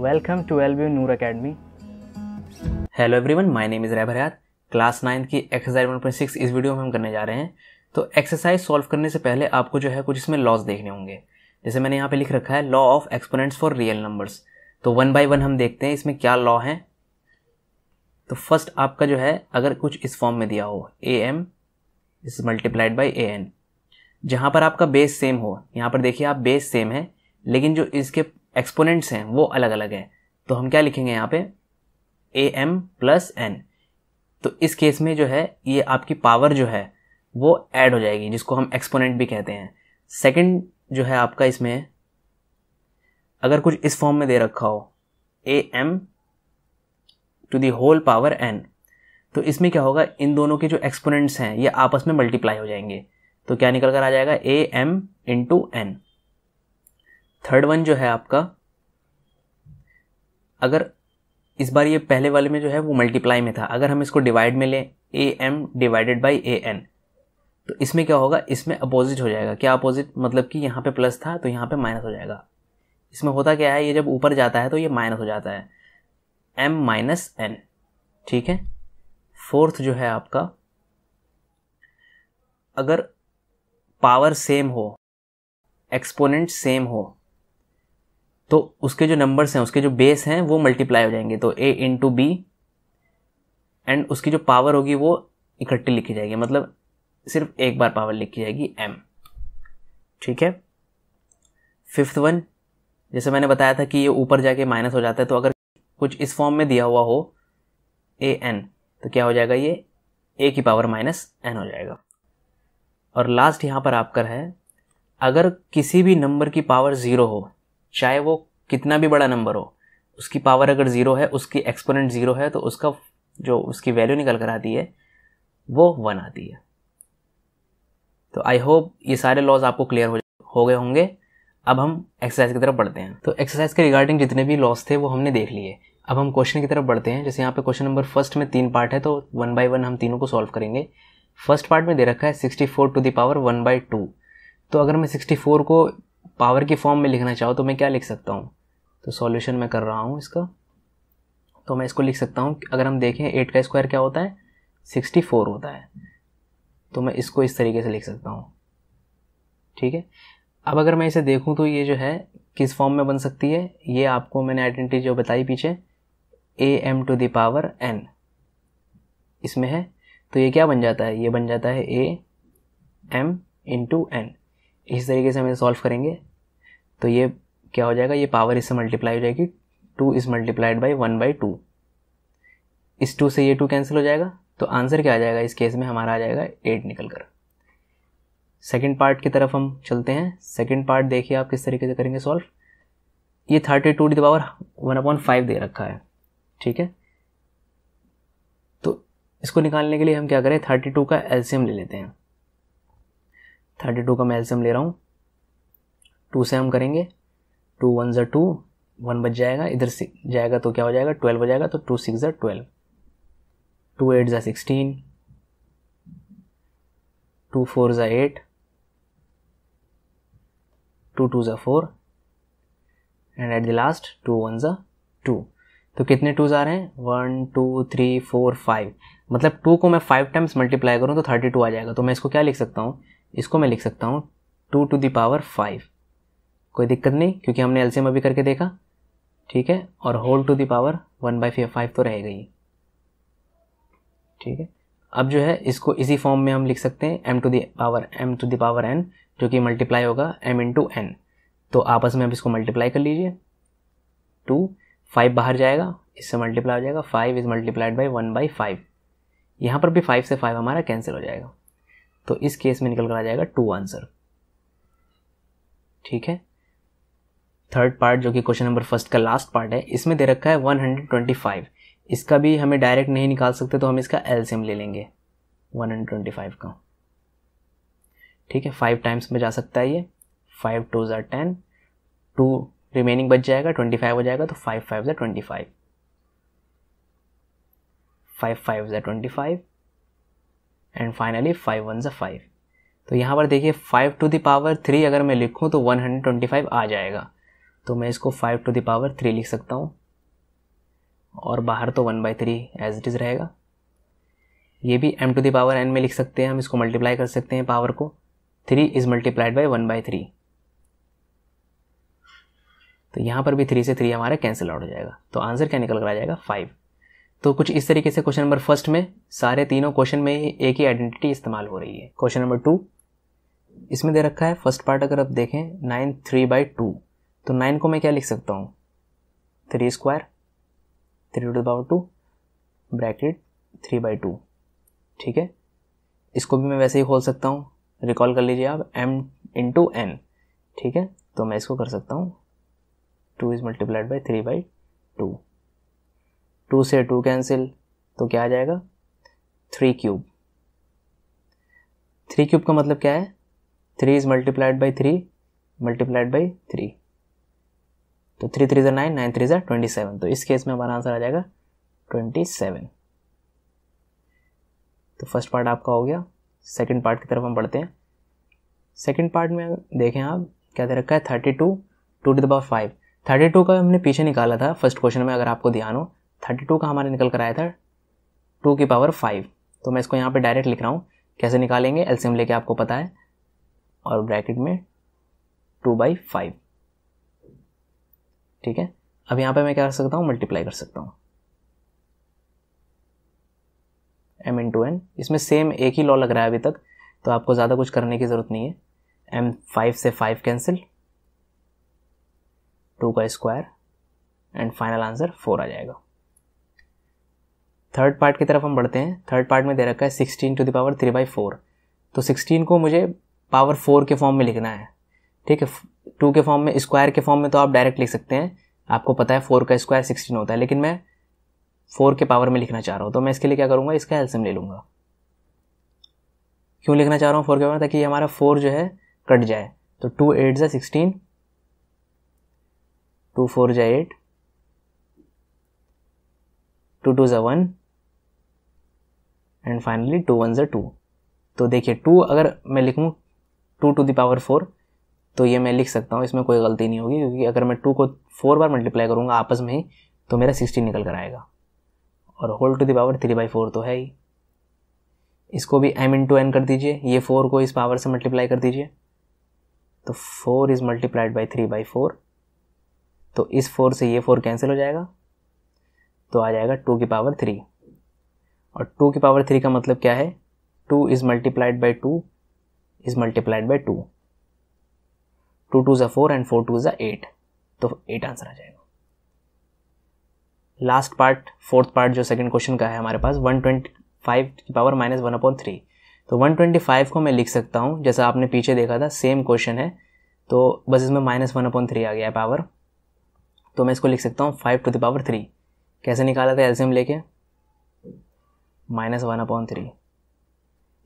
Welcome to L B Noor academy hello everyone my name is Rahbar class ninth की exercise one point six इस video में हम करने जा रहे हैं तो एक्सरसाइज सॉल्व करने से पहले आपको जो है कुछ इसमें लॉस देखने होंगे जैसे मैंने यहाँ पे लिख रखा है law of exponents for real numbers तो वन बाई वन हम देखते हैं इसमें क्या लॉ है तो फर्स्ट आपका जो है अगर कुछ इस फॉर्म में दिया हो a m is multiplied by a n जहाँ पर आपका बेस सेम हो यहाँ पर देखिए आप बेस सेम है लेकिन जो इसके एक्सपोनेंट्स हैं वो अलग अलग हैं तो हम क्या लिखेंगे यहाँ पे ए एम प्लस एन तो इस केस में जो है ये आपकी पावर जो है वो ऐड हो जाएगी जिसको हम एक्सपोनेंट भी कहते हैं सेकंड जो है आपका इसमें अगर कुछ इस फॉर्म में दे रखा हो a m to the whole power n तो इसमें क्या होगा इन दोनों के जो एक्सपोनेंट्स हैं ये आपस में मल्टीप्लाई हो जाएंगे तो क्या निकल कर आ जाएगा a m into n third one जो है आपका अगर इस बार ये पहले वाले में जो है वो मल्टीप्लाई में था अगर हम इसको डिवाइड में लें a m divided by a n तो इसमें क्या होगा इसमें अपोजिट हो जाएगा क्या अपोजिट मतलब कि यहाँ पे प्लस था तो यहाँ पे माइनस हो जाएगा इसमें होता क्या है ये जब ऊपर जाता है तो ये माइनस हो जाता है एम माइनस एन ठीक है फोर्थ जो है आपका अगर पावर सेम हो एक्सपोनेंट सेम हो तो उसके जो नंबर्स हैं उसके जो बेस हैं वो मल्टीप्लाई हो जाएंगे तो a into b and उसकी जो पावर होगी वो इकट्ठी लिखी जाएगी मतलब सिर्फ एक बार पावर लिखी जाएगी एम ठीक है फिफ्थ वन जैसे मैंने बताया था कि ये ऊपर जाके माइनस हो जाता है तो अगर कुछ इस फॉर्म में दिया हुआ हो ए एन तो क्या हो जाएगा ये ए की पावर माइनस एन हो जाएगा और लास्ट यहाँ पर आपका है अगर किसी भी नंबर की पावर ज़ीरो हो चाहे वो कितना भी बड़ा नंबर हो उसकी पावर अगर ज़ीरो है उसकी एक्सपोनेंट ज़ीरो है तो उसका जो उसकी वैल्यू निकल कर आती है वो वन आती है तो आई होप ये सारे लॉज आपको क्लियर हो हो गए होंगे अब हम एक्सरसाइज की तरफ बढ़ते हैं तो एक्सरसाइज के रिगार्डिंग जितने भी लॉस थे वो हमने देख लिए अब हम क्वेश्चन की तरफ बढ़ते हैं जैसे यहाँ पे क्वेश्चन नंबर फर्स्ट में तीन पार्ट है तो वन बाय वन हम तीनों को सॉल्व करेंगे फर्स्ट पार्ट में दे रखा है sixty four to the power one by two तो अगर मैं सिक्सटी फोर को पावर की फॉर्म में लिखना चाहूँ तो मैं क्या लिख सकता हूँ तो सॉल्यूशन मैं कर रहा हूँ इसका तो मैं इसको लिख सकता हूँ अगर हम देखें एट का स्क्वायर क्या होता है सिक्सटी फोर होता है तो मैं इसको इस तरीके से लिख सकता हूँ ठीक है अब अगर मैं इसे देखूँ तो ये जो है किस फॉर्म में बन सकती है ये आपको मैंने आइडेंटिटी जो बताई पीछे a m to the power n इसमें है तो ये क्या बन जाता है ये बन जाता है ए एम इंटू एन इस तरीके से हम इसे सॉल्व करेंगे तो ये क्या हो जाएगा ये पावर इससे मल्टीप्लाई हो जाएगी two is multiplied by one by two इस टू से ये टू कैंसिल हो जाएगा तो आंसर क्या आ जाएगा इस केस में हमारा आ जाएगा एट निकल कर सेकेंड पार्ट की तरफ हम चलते हैं सेकेंड पार्ट देखिए आप किस तरीके से करेंगे सॉल्व ये thirty two the power one upon five दे रखा है ठीक है तो इसको निकालने के लिए हम क्या करें थर्टी टू का एल्सियम ले लेते हैं थर्टी टू का मैं एल्सियम ले रहा हूँ टू से हम करेंगे टू वन ज़ा टू वन बच जाएगा इधर से जाएगा तो क्या हो जाएगा ट्वेल्व हो जाएगा तो टू सिक्स ज़ा ट्वेल्व टू एट ज़ा सिक्सटीन टू फोर ज़ा एट टू टू ज़ा four and at the last two one ज़ा टू तो कितने टूज़ आ रहे हैं one two three four five मतलब टू को मैं फाइव टाइम्स मल्टीप्लाई करूँ तो थर्टी टू आ जाएगा तो मैं इसको क्या लिख सकता हूँ इसको मैं लिख सकता हूँ two to the power five कोई दिक्कत नहीं क्योंकि हमने एल्सियम अभी करके देखा ठीक है और whole to the power one by five तो रहेगा ही ठीक है अब जो है इसको इसी फॉर्म में हम लिख सकते हैं m to the power m to the power n जो कि मल्टीप्लाई होगा एम इन टू एन तो आपस में अब इसको मल्टीप्लाई कर लीजिए टू फाइव बाहर जाएगा इससे मल्टीप्लाई हो जाएगा five is multiplied by one by five यहाँ पर भी फाइव से फाइव हमारा कैंसिल हो जाएगा तो इस केस में निकल कर आ जाएगा टू आंसर ठीक है थर्ड पार्ट जो कि क्वेश्चन नंबर फर्स्ट का लास्ट पार्ट है इसमें दे रखा है 125 इसका भी हमें डायरेक्ट नहीं निकाल सकते तो हम इसका एलसीएम ले लेंगे 125 का ठीक है फाइव टाइम्स में जा सकता है ये फाइव टू जर टेन टू रिमेनिंग बच जाएगा 25 फाइव हो जाएगा तो फाइव फाइव ज़ा ट्वेंटी फाइव फाइव फाइव ज़ा twenty five and finally five one ज़ा फाइव तो यहाँ पर देखिए five to the power three अगर मैं लिखूँ तो वन हंड्रेड ट्वेंटी फाइव आ जाएगा तो मैं इसको five to the power three लिख सकता हूँ और बाहर तो one by three as it is रहेगा ये भी m to the power n में लिख सकते हैं हम इसको मल्टीप्लाई कर सकते हैं पावर को three is multiplied by one by three तो यहाँ पर भी थ्री से थ्री हमारा कैंसिल आउट हो जाएगा तो आंसर क्या निकल कर आ जाएगा फाइव तो कुछ इस तरीके से क्वेश्चन नंबर फर्स्ट में सारे तीनों क्वेश्चन में एक ही आइडेंटिटी इस्तेमाल हो रही है क्वेश्चन नंबर टू इसमें दे रखा है फर्स्ट पार्ट अगर आप देखें नाइन थ्री बाई टू तो नाइन को मैं क्या लिख सकता हूँ three square three to the power two bracket three by two ठीक है इसको भी मैं वैसे ही खोल सकता हूँ रिकॉल कर लीजिए आप एम टू एन ठीक है तो मैं इसको कर सकता हूँ two is multiplied by three by two two से टू कैंसिल तो क्या आ जाएगा थ्री क्यूब थ्री क्यूब का मतलब क्या है three is multiplied by three multiplied by three तो थ्री थ्री ज़ा नाइन नाइन थ्री ज़ा ट्वेंटी सेवन तो इस केस में हमारा आंसर आ जाएगा ट्वेंटी सेवन तो फर्स्ट पार्ट आपका हो गया सेकंड पार्ट की तरफ हम बढ़ते हैं सेकंड पार्ट में देखें आप क्या दे रखा है thirty two two to the power five thirty two का हमने पीछे निकाला था फर्स्ट क्वेश्चन में अगर आपको ध्यान हो थर्टी टू का हमारे निकल कर आया था टू की पावर फाइव तो मैं इसको यहाँ पे डायरेक्ट लिख रहा हूँ कैसे निकालेंगे एलसीएम लेके आपको पता है और ब्रैकेट में टू बाई फाइव ठीक है अब यहां पे मैं क्या कर सकता हूं मल्टीप्लाई कर सकता हूं एम इन टू एन इसमें सेम एक ही लॉ लग रहा है अभी तक तो आपको ज़्यादा कुछ करने की ज़रूरत नहीं है एम फाइव से फाइव कैंसिल टू का square and final answer four आ जाएगा थर्ड पार्ट की तरफ हम बढ़ते हैं थर्ड पार्ट में दे रखा है sixteen to the power three by four तो सिक्सटीन को मुझे पावर फोर के फॉर्म में लिखना है ठीक है टू के फॉर्म में स्क्वायर के फॉर्म में तो आप डायरेक्ट लिख सकते हैं आपको पता है फोर का स्क्वायर सिक्सटीन होता है लेकिन मैं फोर के पावर में लिखना चाह रहा हूँ तो मैं इसके लिए क्या करूँगा इसका एल्सियम ले लूँगा क्यों लिखना चाह रहा हूँ फोर के पावर ताकि हमारा फोर जो है कट जाए तो टू एट जै सिक्सटीन टू फोर जै एट टू टू जै one and finally two one जै टू तो देखिए टू अगर मैं लिखूँ टू टू दावर फोर तो ये मैं लिख सकता हूँ इसमें कोई गलती नहीं होगी क्योंकि अगर मैं टू को फोर बार मल्टीप्लाई करूँगा आपस में ही तो मेरा सिक्सटी निकल कर आएगा और whole to the power three by four तो है ही इसको भी एम इन टू एन कर दीजिए ये फोर को इस पावर से मल्टीप्लाई कर दीजिए तो four is multiplied by three by four तो इस फोर से ये फोर कैंसिल हो जाएगा तो आ जाएगा टू की पावर थ्री और टू की पावर थ्री का मतलब क्या है two is multiplied by two is multiplied by two two two ज़ा फोर एंड फोर टू ज़ा एट तो एट आंसर आ जाएगा लास्ट पार्ट फोर्थ पार्ट जो सेकंड क्वेश्चन का है हमारे पास वन ट्वेंटी फाइव की power minus one upon three तो वन ट्वेंटी फाइव को मैं लिख सकता हूँ जैसा आपने पीछे देखा था सेम क्वेश्चन है तो बस इसमें माइनस वन अपॉइंट थ्री आ गया है पावर तो मैं इसको लिख सकता हूँ five to the power three कैसे निकाला था एल्सियम लेके माइनस वन अपॉन थ्री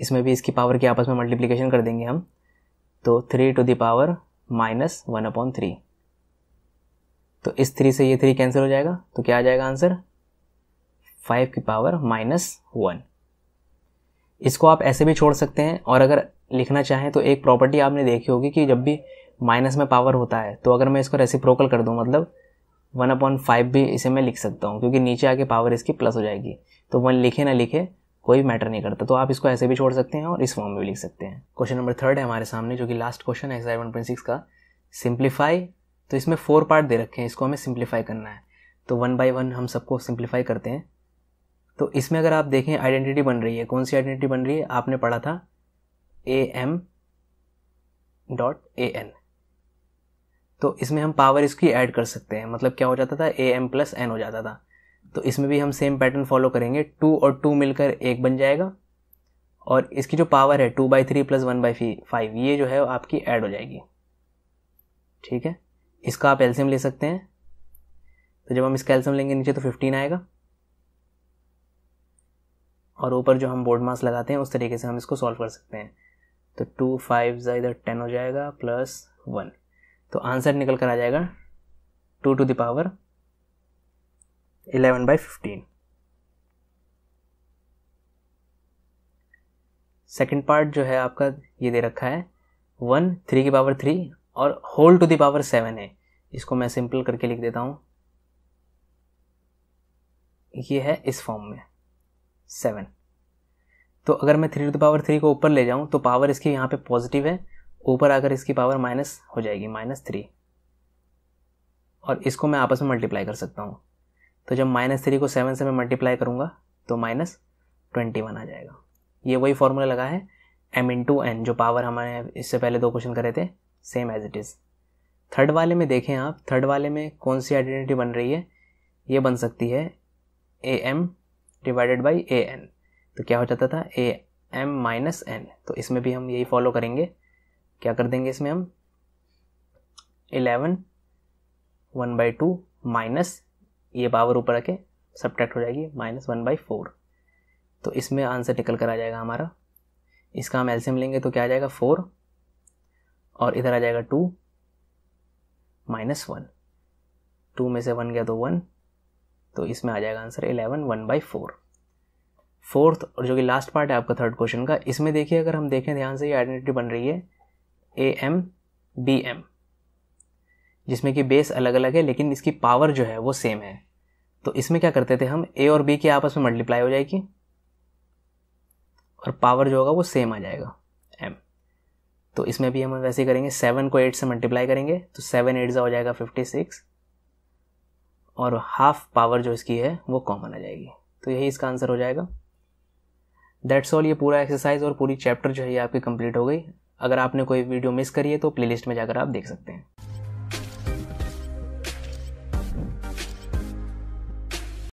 इसमें भी इसकी पावर की आपस में मल्टीप्लीकेशन कर देंगे हम तो three to the power minus one upon three तो इस थ्री से ये थ्री कैंसिल हो जाएगा तो क्या आ जाएगा आंसर फाइव की पावर माइनस वन इसको आप ऐसे भी छोड़ सकते हैं और अगर लिखना चाहें तो एक प्रॉपर्टी आपने देखी होगी कि जब भी माइनस में पावर होता है तो अगर मैं इसको रेसिप्रोकल कर दूं मतलब वन अपॉन फाइव भी इसे मैं लिख सकता हूं क्योंकि नीचे आके पावर इसकी प्लस हो जाएगी तो वन लिखे ना लिखे कोई मैटर नहीं करता तो आप इसको ऐसे भी छोड़ सकते हैं और इस फॉर्म में भी लिख सकते हैं क्वेश्चन नंबर थर्ड है हमारे सामने जो कि लास्ट क्वेश्चन है वन पॉइंट सिक्स का सिंप्लीफाई तो इसमें फोर पार्ट दे रखे हैं इसको हमें सिंप्लीफाई करना है तो वन बाई वन हम सबको सिंप्लीफाई करते हैं तो इसमें अगर आप देखें आइडेंटिटी बन रही है कौन सी आइडेंटिटी बन रही है आपने पढ़ा था a m dot a n तो इसमें हम पावर इसकी ऐड कर सकते हैं मतलब क्या हो जाता था ए एम प्लस एन हो जाता था तो इसमें भी हम सेम पैटर्न फॉलो करेंगे टू और टू मिलकर एक बन जाएगा और इसकी जो पावर है two by three plus one by five ये जो है आपकी ऐड हो जाएगी ठीक है इसका आप एल्सियम ले सकते हैं तो जब हम इसका एल्सियम लेंगे नीचे तो फिफ्टीन आएगा और ऊपर जो हम बोर्ड मास लगाते हैं उस तरीके से हम इसको सॉल्व कर सकते हैं तो टू फाइव इधर टेन हो जाएगा प्लस वन तो आंसर निकल कर आ जाएगा two to the power 11 by 15. Second part जो है आपका ये दे रखा है वन थ्री की पावर थ्री और होल टू दावर सेवन है इसको मैं सिंपल करके लिख देता हूँ ये है इस फॉर्म में सेवन तो अगर मैं थ्री टू दावर थ्री को ऊपर ले जाऊँ तो पावर इसकी यहाँ पे पॉजिटिव है ऊपर आकर इसकी पावर माइनस हो जाएगी माइनस थ्री और इसको मैं आपस में मल्टीप्लाई कर सकता हूँ तो जब माइनस थ्री को सेवन से मैं मल्टीप्लाई करूंगा तो माइनस ट्वेंटी वन आ जाएगा ये वही फार्मूला लगा है एम इन टू एन जो पावर हमारे इससे पहले दो क्वेश्चन करे थे same as it is third वाले में देखें आप थर्ड वाले में कौन सी आइडेंटिटी बन रही है ये बन सकती है a m divided by a n तो क्या हो जाता था ए एम माइनस एन तो इसमें भी हम यही फॉलो करेंगे क्या कर देंगे इसमें हम eleven one by two minus ये पावर ऊपर रखें सब्ट्रैक्ट हो जाएगी माइनस वन बाई फोर तो इसमें आंसर निकल कर आ जाएगा हमारा इसका हम एल्सियम लेंगे तो क्या आ जाएगा फोर और इधर आ जाएगा टू माइनस वन टू में से वन गया तो वन तो इसमें आ जाएगा answer eleven one by four fourth और जो कि लास्ट पार्ट है आपका थर्ड क्वेश्चन का इसमें देखिए अगर हम देखें ध्यान से ये आइडेंटिटी बन रही है ए एम बी एम जिसमें कि बेस अलग अलग है लेकिन इसकी पावर जो है वो सेम है तो इसमें क्या करते थे हम ए और बी की आपस में मल्टीप्लाई हो जाएगी और पावर जो होगा वो सेम आ जाएगा एम तो इसमें भी हम वैसे करेंगे सेवन को एट से मल्टीप्लाई करेंगे तो सेवन एट हो जाएगा फिफ्टी सिक्स और हाफ पावर जो इसकी है वो कॉमन आ जाएगी तो यही इसका आंसर हो जाएगा दैट्स ऑल ये पूरा एक्सरसाइज और पूरी चैप्टर जो है ये आपकी कंप्लीट हो गई अगर आपने कोई वीडियो मिस करी है तो प्लेलिस्ट में जाकर आप देख सकते हैं